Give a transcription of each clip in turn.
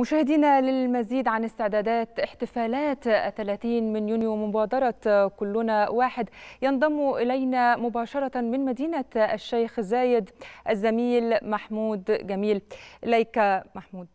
مشاهدينا للمزيد عن استعدادات احتفالات 30 من يونيو مبادرة كلنا واحد ينضم إلينا مباشرة من مدينة الشيخ زايد الزميل محمود جميل إليك محمود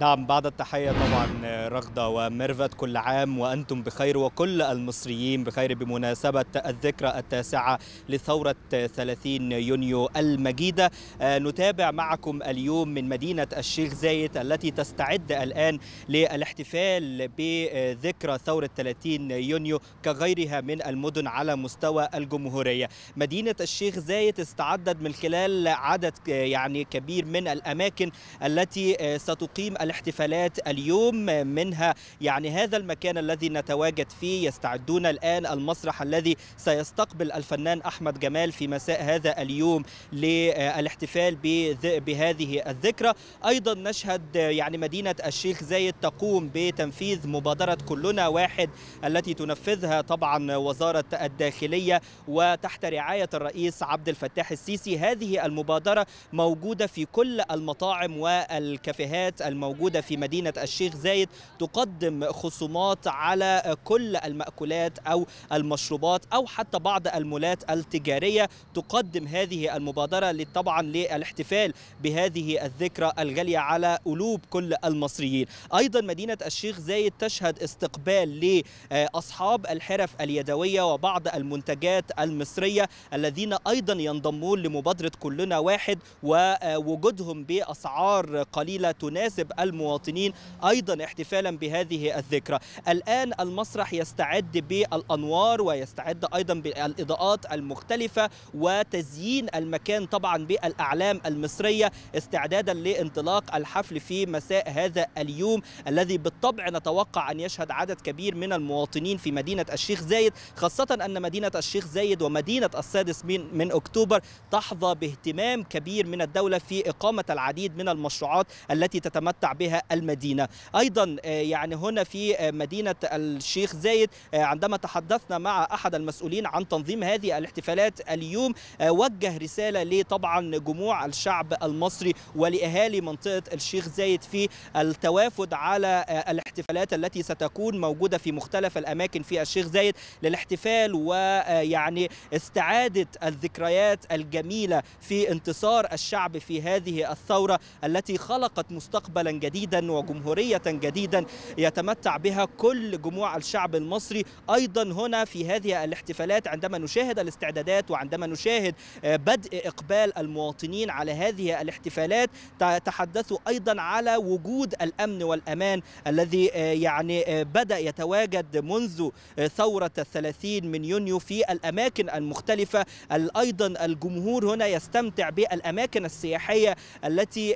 نعم بعد التحية طبعا آه، رغدة وميرفت كل عام وأنتم بخير وكل المصريين بخير بمناسبة الذكرى التاسعة لثورة 30 يونيو المجيدة آه، نتابع معكم اليوم من مدينة الشيخ زايد التي تستعد الآن للاحتفال بذكرى ثورة 30 يونيو كغيرها من المدن على مستوى الجمهورية مدينة الشيخ زايد استعدت من خلال عدد آه، يعني كبير من الأماكن التي ستقيم الاحتفالات اليوم منها يعني هذا المكان الذي نتواجد فيه يستعدون الآن المسرح الذي سيستقبل الفنان أحمد جمال في مساء هذا اليوم للاحتفال بهذه الذكرى أيضا نشهد يعني مدينة الشيخ زايد تقوم بتنفيذ مبادرة كلنا واحد التي تنفذها طبعا وزارة الداخلية وتحت رعاية الرئيس عبد الفتاح السيسي هذه المبادرة موجودة في كل المطاعم والكافيهات الموجودة الموجودة في مدينة الشيخ زايد تقدم خصومات على كل المأكولات أو المشروبات أو حتى بعض المولات التجارية تقدم هذه المبادرة طبعا للاحتفال بهذه الذكرى الغالية على قلوب كل المصريين أيضا مدينة الشيخ زايد تشهد استقبال لأصحاب الحرف اليدوية وبعض المنتجات المصرية الذين أيضا ينضمون لمبادرة كلنا واحد ووجودهم بأسعار قليلة تناسب المواطنين أيضا احتفالا بهذه الذكرى الآن المسرح يستعد بالأنوار ويستعد أيضا بالإضاءات المختلفة وتزيين المكان طبعا بالأعلام المصرية استعدادا لانطلاق الحفل في مساء هذا اليوم الذي بالطبع نتوقع أن يشهد عدد كبير من المواطنين في مدينة الشيخ زايد خاصة أن مدينة الشيخ زايد ومدينة السادس من, من أكتوبر تحظى باهتمام كبير من الدولة في إقامة العديد من المشروعات التي تتمتع بها المدينة أيضا آه، يعني هنا في آه، مدينة الشيخ زايد آه، عندما تحدثنا مع أحد المسؤولين عن تنظيم هذه الاحتفالات اليوم وجه رسالة لطبعا جموع الشعب المصري ولأهالي منطقة الشيخ زايد في التوافد على الاحتفالات التي ستكون موجودة في مختلف الأماكن في الشيخ زايد للاحتفال ويعني استعادة الذكريات الجميلة في انتصار الشعب في هذه الثورة التي خلقت مستقبلا جديدا جديدا وجمهورية جديدا يتمتع بها كل جموع الشعب المصري أيضا هنا في هذه الاحتفالات عندما نشاهد الاستعدادات وعندما نشاهد آه، بدء إقبال المواطنين على هذه الاحتفالات تحدثوا أيضا على وجود الأمن والأمان الذي آه، يعني آه، بدأ يتواجد منذ ثورة الثلاثين من يونيو في الأماكن المختلفة أيضا الجمهور هنا يستمتع بالأماكن السياحية التي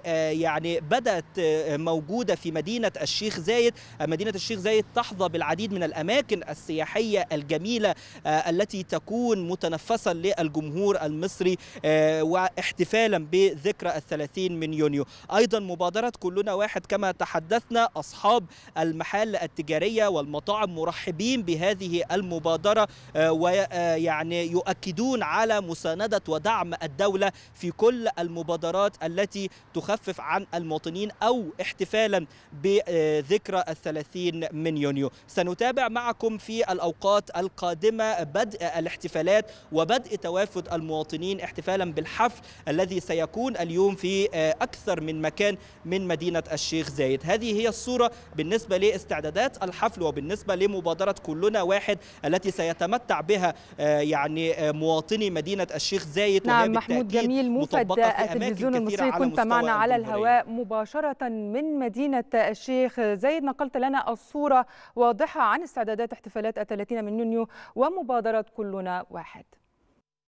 يعني بدأت موجودة في مدينة الشيخ زايد مدينة الشيخ زايد تحظى بالعديد من الأماكن السياحية الجميلة آه، التي تكون متنفسا للجمهور المصري آه، واحتفالا بذكرى الثلاثين من يونيو أيضا مبادرة كلنا واحد كما تحدثنا أصحاب المحال التجارية والمطاعم مرحبين بهذه المبادرة آه، ويعني يؤكدون على مساندة ودعم الدولة في كل المبادرات التي تخفف عن المواطنين أو احتفالا بذكرى الثلاثين من يونيو سنتابع معكم في الأوقات القادمة بدء الاحتفالات وبدء توافد المواطنين احتفالا بالحفل الذي سيكون اليوم في آه، أكثر من مكان من مدينة الشيخ زايد هذه هي الصورة بالنسبة لاستعدادات الحفل وبالنسبة لمبادرة كلنا واحد التي سيتمتع بها آه، يعني آه، مواطني مدينة الشيخ زايد نعم محمود جميل موفد التلفزيون المصري كنت معنا على الهواء مباشرة من مدينة الشيخ زايد نقلت لنا الصورة واضحة عن استعدادات احتفالات الثلاثين من يونيو ومبادرة كلنا واحد